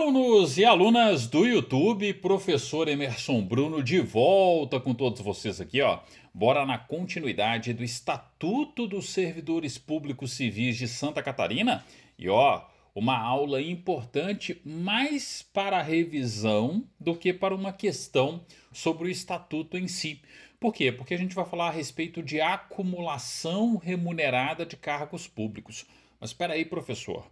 Alunos e alunas do YouTube, professor Emerson Bruno de volta com todos vocês aqui, ó. Bora na continuidade do Estatuto dos Servidores Públicos Civis de Santa Catarina. E ó, uma aula importante mais para a revisão do que para uma questão sobre o estatuto em si. Por quê? Porque a gente vai falar a respeito de acumulação remunerada de cargos públicos. Mas espera aí, professor.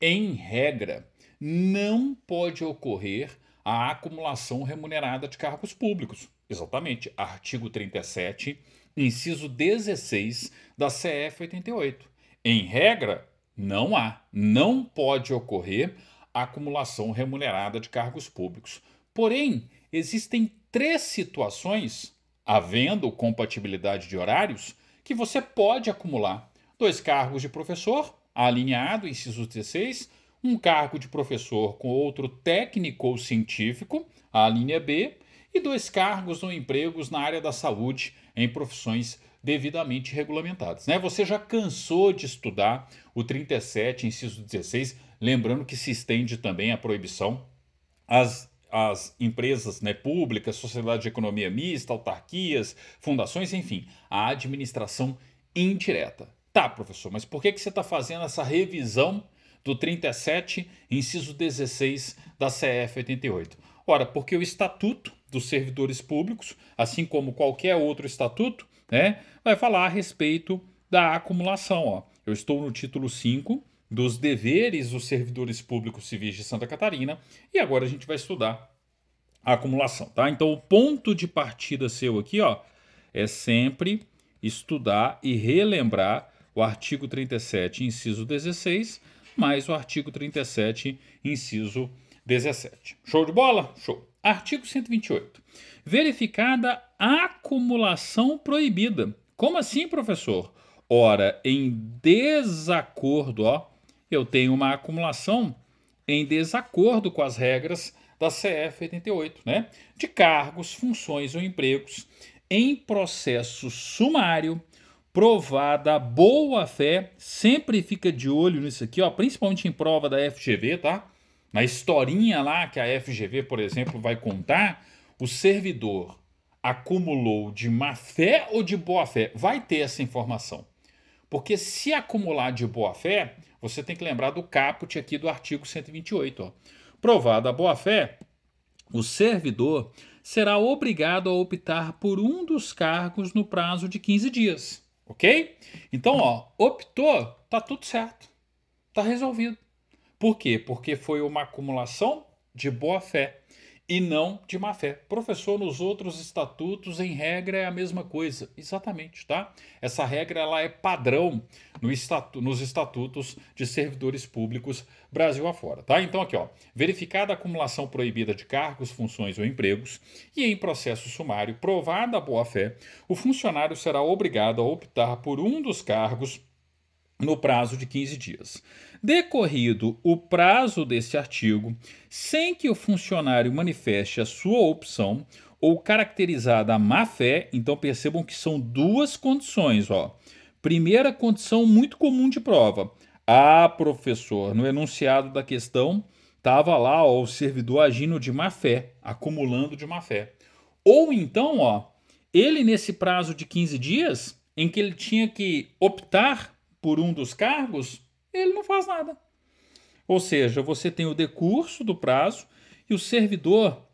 Em regra, não pode ocorrer a acumulação remunerada de cargos públicos. Exatamente, artigo 37, inciso 16 da CF 88. Em regra, não há, não pode ocorrer acumulação remunerada de cargos públicos. Porém, existem três situações, havendo compatibilidade de horários, que você pode acumular: dois cargos de professor, alinhado, inciso 16, um cargo de professor com outro técnico ou científico, a linha B, e dois cargos ou empregos na área da saúde em profissões devidamente regulamentadas. Né? Você já cansou de estudar o 37, inciso 16, lembrando que se estende também a proibição às as empresas né, públicas, sociedade de economia mista, autarquias, fundações, enfim, a administração indireta. Tá, professor, mas por que, que você está fazendo essa revisão do 37, inciso 16 da CF 88. Ora, porque o Estatuto dos Servidores Públicos, assim como qualquer outro estatuto, né, vai falar a respeito da acumulação. Ó. Eu estou no título 5 dos deveres dos servidores públicos civis de Santa Catarina e agora a gente vai estudar a acumulação, tá? Então o ponto de partida seu aqui, ó, é sempre estudar e relembrar o artigo 37, inciso 16 mais o artigo 37, inciso 17. Show de bola? Show. Artigo 128. Verificada a acumulação proibida. Como assim, professor? Ora, em desacordo, ó, eu tenho uma acumulação em desacordo com as regras da CF 88, né? De cargos, funções ou empregos em processo sumário provada boa fé, sempre fica de olho nisso aqui, ó, principalmente em prova da FGV, tá? Na historinha lá que a FGV, por exemplo, vai contar, o servidor acumulou de má fé ou de boa fé? Vai ter essa informação. Porque se acumular de boa fé, você tem que lembrar do caput aqui do artigo 128, ó. Provada a boa fé, o servidor será obrigado a optar por um dos cargos no prazo de 15 dias Ok? Então, ó, optou, tá tudo certo. Tá resolvido. Por quê? Porque foi uma acumulação de boa fé e não de má fé. Professor, nos outros estatutos, em regra, é a mesma coisa. Exatamente, tá? Essa regra ela é padrão no estatu nos estatutos de servidores públicos Brasil afora, tá? Então, aqui, ó. Verificada a acumulação proibida de cargos, funções ou empregos, e em processo sumário, provada a boa-fé, o funcionário será obrigado a optar por um dos cargos no prazo de 15 dias. Decorrido o prazo deste artigo, sem que o funcionário manifeste a sua opção ou caracterizada a má fé, então percebam que são duas condições, ó. Primeira condição muito comum de prova. Ah, professor, no enunciado da questão estava lá ó, o servidor agindo de má fé, acumulando de má fé. Ou então, ó, ele nesse prazo de 15 dias, em que ele tinha que optar por um dos cargos, ele não faz nada. Ou seja, você tem o decurso do prazo e o servidor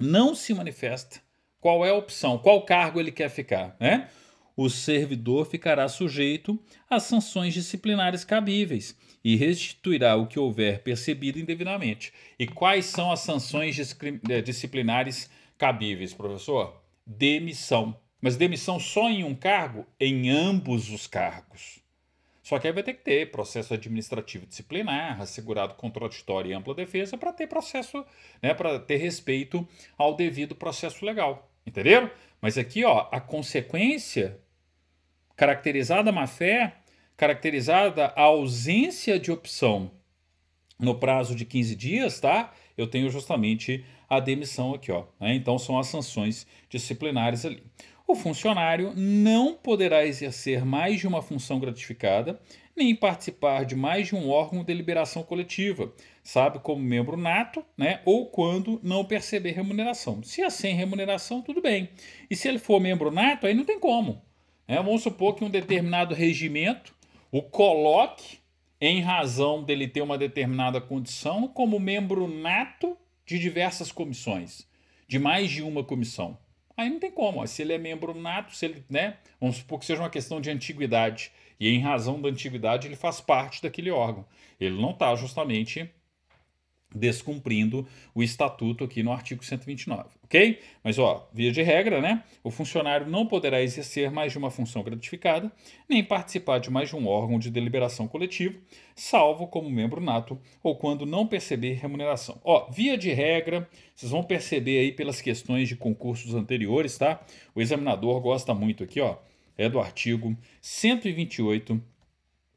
não se manifesta. Qual é a opção? Qual cargo ele quer ficar? Né? O servidor ficará sujeito a sanções disciplinares cabíveis e restituirá o que houver percebido indevidamente. E quais são as sanções eh, disciplinares cabíveis, professor? Demissão. Mas demissão só em um cargo? Em ambos os cargos. Só que aí vai ter que ter processo administrativo disciplinar, assegurado contraditório e ampla defesa para ter processo, né, para ter respeito ao devido processo legal. Entenderam? Mas aqui, ó, a consequência caracterizada a má-fé, caracterizada a ausência de opção no prazo de 15 dias, tá? Eu tenho justamente a demissão aqui, ó. Né? Então são as sanções disciplinares ali o funcionário não poderá exercer mais de uma função gratificada, nem participar de mais de um órgão de deliberação coletiva, sabe, como membro nato, né, ou quando não perceber remuneração. Se é sem remuneração, tudo bem. E se ele for membro nato, aí não tem como. Né? Vamos supor que um determinado regimento o coloque, em razão dele ter uma determinada condição, como membro nato de diversas comissões, de mais de uma comissão. Aí não tem como. Ó. Se ele é membro nato, se ele, né? Vamos supor que seja uma questão de antiguidade. E em razão da antiguidade, ele faz parte daquele órgão. Ele não está justamente descumprindo o estatuto aqui no artigo 129, ok? Mas ó, via de regra, né? O funcionário não poderá exercer mais de uma função gratificada, nem participar de mais de um órgão de deliberação coletiva, salvo como membro nato ou quando não perceber remuneração. Ó, via de regra, vocês vão perceber aí pelas questões de concursos anteriores, tá? O examinador gosta muito aqui, ó, é do artigo 128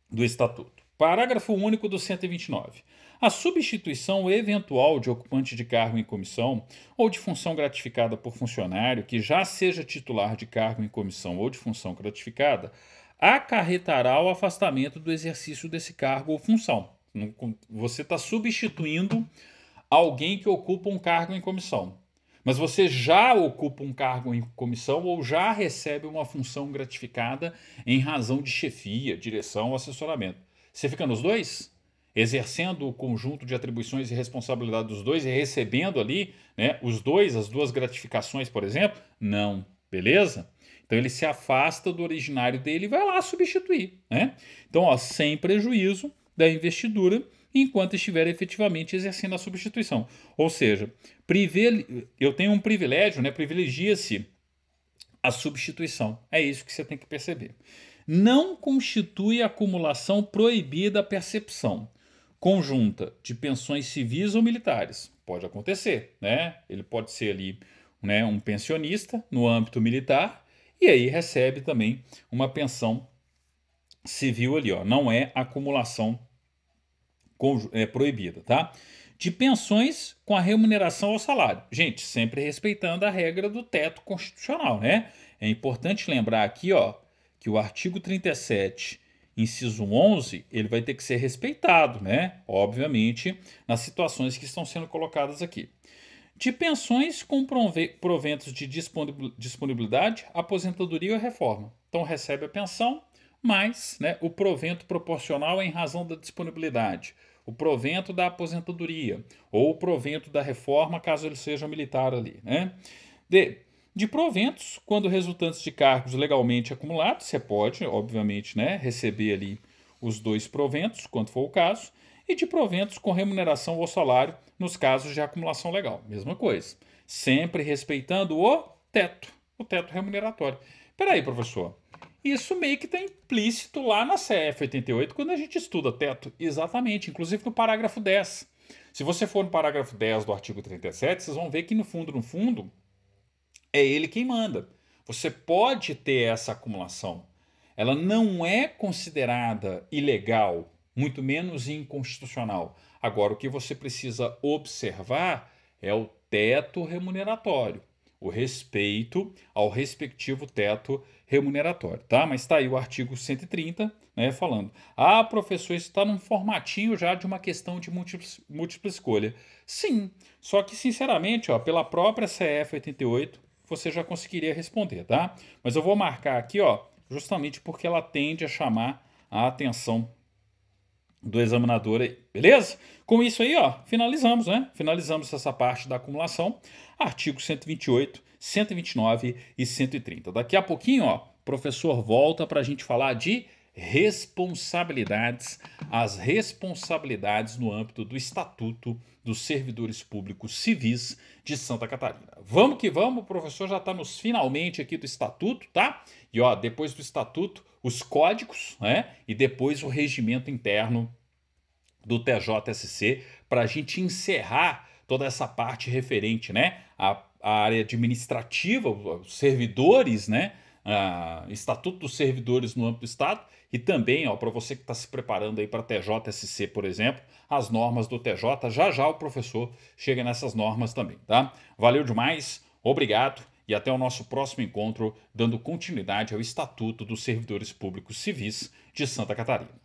do estatuto. Parágrafo único do 129. A substituição eventual de ocupante de cargo em comissão ou de função gratificada por funcionário que já seja titular de cargo em comissão ou de função gratificada acarretará o afastamento do exercício desse cargo ou função. Você está substituindo alguém que ocupa um cargo em comissão. Mas você já ocupa um cargo em comissão ou já recebe uma função gratificada em razão de chefia, direção ou assessoramento. Você fica nos dois? Exercendo o conjunto de atribuições e responsabilidade dos dois e recebendo ali né, os dois, as duas gratificações, por exemplo? Não, beleza? Então ele se afasta do originário dele e vai lá substituir. Né? Então, ó, sem prejuízo da investidura enquanto estiver efetivamente exercendo a substituição. Ou seja, eu tenho um privilégio, né? privilegia-se a substituição. É isso que você tem que perceber não constitui acumulação proibida à percepção conjunta de pensões civis ou militares. Pode acontecer, né? Ele pode ser ali né, um pensionista no âmbito militar e aí recebe também uma pensão civil ali, ó. Não é acumulação é, proibida, tá? De pensões com a remuneração ao salário. Gente, sempre respeitando a regra do teto constitucional, né? É importante lembrar aqui, ó, que o artigo 37, inciso 11, ele vai ter que ser respeitado, né? Obviamente, nas situações que estão sendo colocadas aqui. De pensões com proventos de disponibilidade, aposentadoria ou reforma. Então, recebe a pensão, mais né, o provento proporcional em razão da disponibilidade, o provento da aposentadoria ou o provento da reforma, caso ele seja militar ali. Né? D de proventos, quando resultantes de cargos legalmente acumulados, você pode, obviamente, né, receber ali os dois proventos, quando for o caso, e de proventos com remuneração ou salário nos casos de acumulação legal. Mesma coisa. Sempre respeitando o teto, o teto remuneratório. aí professor. Isso meio que está implícito lá na CF 88, quando a gente estuda teto. Exatamente, inclusive no parágrafo 10. Se você for no parágrafo 10 do artigo 37, vocês vão ver que no fundo, no fundo, é ele quem manda. Você pode ter essa acumulação. Ela não é considerada ilegal, muito menos inconstitucional. Agora, o que você precisa observar é o teto remuneratório, o respeito ao respectivo teto remuneratório, tá? Mas está aí o artigo 130, né, falando. Ah, professor, isso está num formatinho já de uma questão de múltipla, escolha. Sim, só que, sinceramente, ó, pela própria CF 88, você já conseguiria responder, tá? Mas eu vou marcar aqui, ó, justamente porque ela tende a chamar a atenção do examinador aí, beleza? Com isso aí, ó, finalizamos, né? Finalizamos essa parte da acumulação, artigo 128, 129 e 130. Daqui a pouquinho, ó, o professor volta para a gente falar de responsabilidades, as responsabilidades no âmbito do Estatuto dos Servidores Públicos Civis de Santa Catarina. Vamos que vamos, o professor já está nos finalmente aqui do Estatuto, tá? E ó, depois do Estatuto, os códigos, né? E depois o regimento interno do TJSC para a gente encerrar toda essa parte referente, né? A, a área administrativa, os servidores, né? Estatuto dos Servidores no âmbito do Estado e também, para você que está se preparando aí para TJSC, por exemplo, as normas do TJ, já já o professor chega nessas normas também, tá? Valeu demais, obrigado e até o nosso próximo encontro, dando continuidade ao Estatuto dos Servidores Públicos Civis de Santa Catarina.